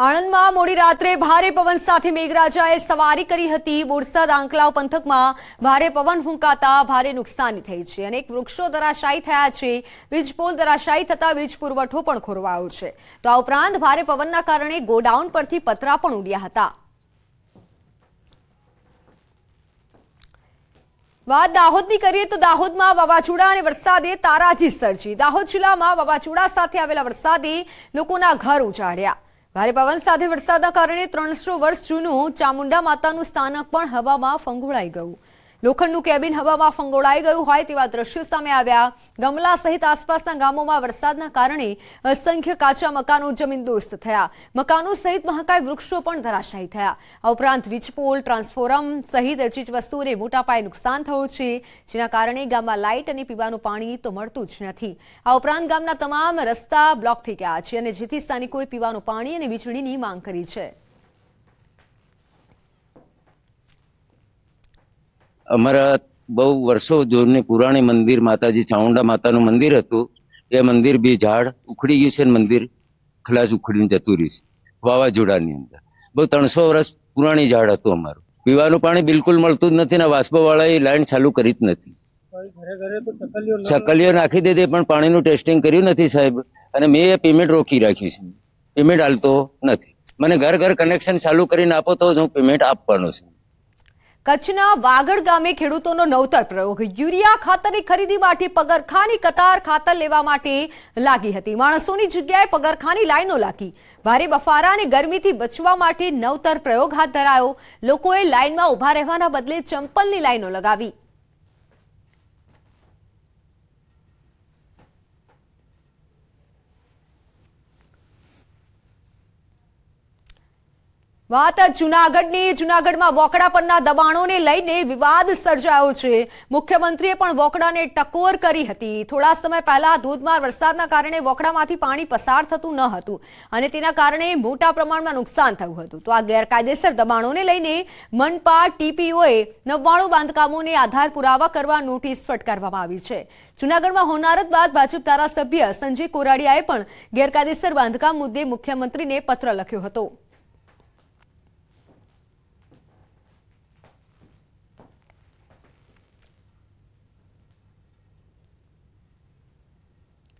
આણંદમાં મોડી રાત્રે ભારે પવન સાથે મેઘરાજાએ સવારી કરી હતી બોરસદ આંકલાવ પંથકમાં ભારે પવન ફૂંકાતા ભારે નુકસાની થઈ છે અનેક વૃક્ષો ધરાશાયી થયા છે વીજપોલ ધરાશાયી થતા વીજ પુરવઠો પણ ખોરવાયો છે તો આ ઉપરાંત ભારે પવનના કારણે ગોડાઉન પરથી પતરા પણ ઉડ્યા હતા વાત દાહોદની કરીએ તો દાહોદમાં વાવાઝોડા અને વરસાદે તારાજી સર્જી દાહોદ જિલ્લામાં વાવાઝોડા સાથે આવેલા વરસાદે લોકોના ઘર ઉજાડ્યા ભારે પવન સાથે વરસાદના કારણે ત્રણસો વર્ષ જૂનું ચામુંડા માતાનું સ્થાનક પણ હવામાં ફંગુળાઈ ગયું લોખંડનું કેબિન હવામાં ફંગોળાઈ ગયું હોય તેવા દ્રશ્યો સામે આવ્યા ગમલા સહિત આસપાસના ગામોમાં વરસાદના કારણે અસંખ્ય કાચા મકાનો જમીનદોસ્ત થયા મકાનો સહિત મહાકાય વૃક્ષો પણ ધરાશાયી થયા આ ઉપરાંત વીજપોલ ટ્રાન્સફોર્મ સહિત ચીજવસ્તુઓને મોટા પાયે નુકસાન થયું છે જેના કારણે ગામમાં લાઇટ અને પીવાનું પાણી તો મળતું જ નથી આ ઉપરાંત ગામના તમામ રસ્તા બ્લોક થઈ ગયા છે અને જેથી સ્થાનિકોએ પીવાનું પાણી અને વીજળીની માંગ કરી છે અમારા બહુ વર્ષો જૂની પુરાણી મંદિર માતાજી ચાઉંડા માતાનું મંદિર હતું એ મંદિર બી ઝાડ ઉખડી ગયું છે મંદિર ખલાસ ઉખડીને જતું રહ્યું છે વાવાઝોડાની અંદર બહુ ત્રણસો વર્ષ પુરાણી ઝાડ હતું અમારું પીવાનું પાણી બિલકુલ મળતું જ નથી ને વાળા એ લાઈન ચાલુ કરી જ નથી ચકલીઓ નાખી દીધી પણ પાણીનું ટેસ્ટિંગ કર્યું નથી સાહેબ અને મેં એ પેમેન્ટ રોકી રાખ્યું છે પેમેન્ટ હાલતો નથી મને ઘર ઘર કનેક્શન ચાલુ કરીને આપો તો જ હું પેમેન્ટ આપવાનો છું કચ્છના વાગડ ગામે ખેડૂતોનો નવતર પ્રયોગ યુરિયા ખાતરની ખરીદી માટે પગરખાની કતાર ખાતર લેવા માટે લાગી હતી માણસોની જગ્યાએ પગરખાની લાઈનો લાગી ભારે બફારા અને ગરમીથી બચવા માટે નવતર પ્રયોગ હાથ ધરાયો લોકોએ લાઈનમાં ઊભા રહેવાના બદલે ચંપલની લાઈનો લગાવી વાત જુનાગઢની જુનાગઢમાં વોકડા પરના દબાણોને લઈને વિવાદ સર્જાયો છે મુખ્યમંત્રીએ પણ વોકડાને ટકોર કરી હતી થોડા સમય પહેલા ધોધમાર વરસાદના કારણે વોકડામાંથી પાણી પસાર થતું ન હતું અને તેના કારણે મોટા પ્રમાણમાં નુકસાન થયું હતું તો આ ગેરકાયદેસર દબાણોને લઈને મનપા ટીપીઓએ નવ્વાણું બાંધકામોને આધાર પુરાવા કરવા નોટિસ ફટકારવામાં આવી છે જુનાગઢમાં હોનારત બાદ ભાજપ ધારાસભ્ય સંજય કોરાડિયાએ પણ ગેરકાયદેસર બાંધકામ મુદ્દે મુખ્યમંત્રીને પત્ર લખ્યો હતો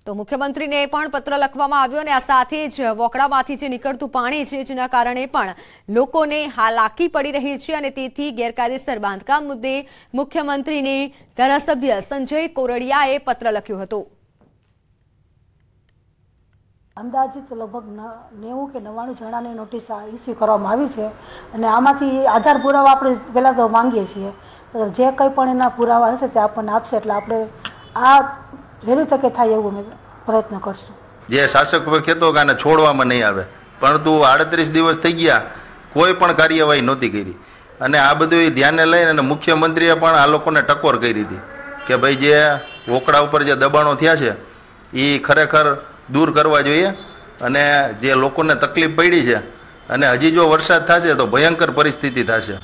તો મુખ્યમંત્રીને પણ પત્ર લખવામાં આવ્યો અને આ સાથે જ વોકડામાંથી જે નીકળતું પાણી છે જેના કારણે પણ લોકોને હાલાકી પડી રહી છે અને તેથી ગેરકાયદેસર બાંધકામ મુદ્દે મુખ્યમંત્રીને ધારાસભ્ય સંજય કોરડિયાએ પત્ર લખ્યો હતો અંદાજિત લગભગ નેવું કે નવ્વાણું જણાની નોટિસ ઇસ્યુ કરવામાં આવી છે અને આમાંથી આધાર પુરાવા આપણે પહેલાં તો માંગીએ છીએ જે કંઈ પણ એના પુરાવા હશે તે આપણને આપશે એટલે આપણે આ વહેલી તકે થાય એવું અમે પ્રયત્ન કરશું જે શાસક કહેતો કે આને છોડવામાં નહીં આવે પરંતુ આડત્રીસ દિવસ થઈ ગયા કોઈ પણ કાર્યવાહી નહોતી કરી અને આ બધું ધ્યાને લઈને અને મુખ્યમંત્રીએ પણ આ લોકોને ટકોર કરી હતી કે ભાઈ જે વોકડા ઉપર જે દબાણો થયા છે એ ખરેખર દૂર કરવા જોઈએ અને જે લોકોને તકલીફ પડી છે અને હજી જો વરસાદ થશે તો ભયંકર પરિસ્થિતિ થશે